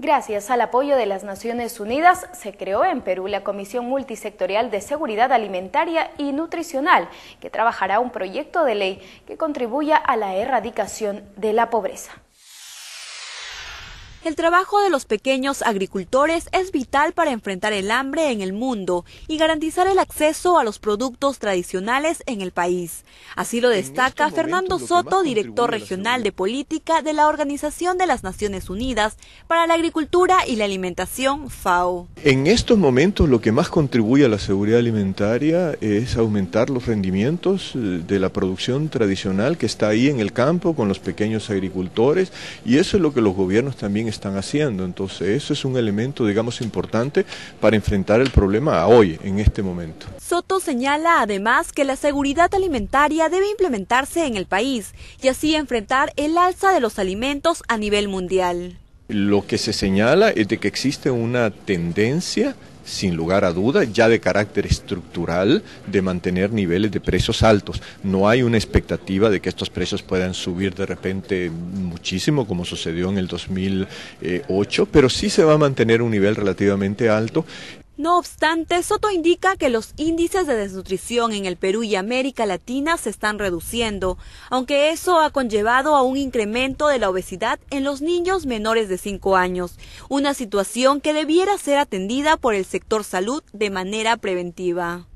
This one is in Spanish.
Gracias al apoyo de las Naciones Unidas, se creó en Perú la Comisión Multisectorial de Seguridad Alimentaria y Nutricional, que trabajará un proyecto de ley que contribuya a la erradicación de la pobreza. El trabajo de los pequeños agricultores es vital para enfrentar el hambre en el mundo y garantizar el acceso a los productos tradicionales en el país. Así lo destaca Fernando Soto, director regional de política de la Organización de las Naciones Unidas para la Agricultura y la Alimentación, FAO. En estos momentos lo que más contribuye a la seguridad alimentaria es aumentar los rendimientos eh, de la producción tradicional que está ahí en el campo con los pequeños agricultores y eso es lo que los gobiernos también están están haciendo. Entonces, eso es un elemento, digamos, importante para enfrentar el problema hoy, en este momento. Soto señala además que la seguridad alimentaria debe implementarse en el país y así enfrentar el alza de los alimentos a nivel mundial. Lo que se señala es de que existe una tendencia sin lugar a duda, ya de carácter estructural, de mantener niveles de precios altos. No hay una expectativa de que estos precios puedan subir de repente muchísimo como sucedió en el 2008, pero sí se va a mantener un nivel relativamente alto. No obstante, Soto indica que los índices de desnutrición en el Perú y América Latina se están reduciendo, aunque eso ha conllevado a un incremento de la obesidad en los niños menores de 5 años, una situación que debiera ser atendida por el sector salud de manera preventiva.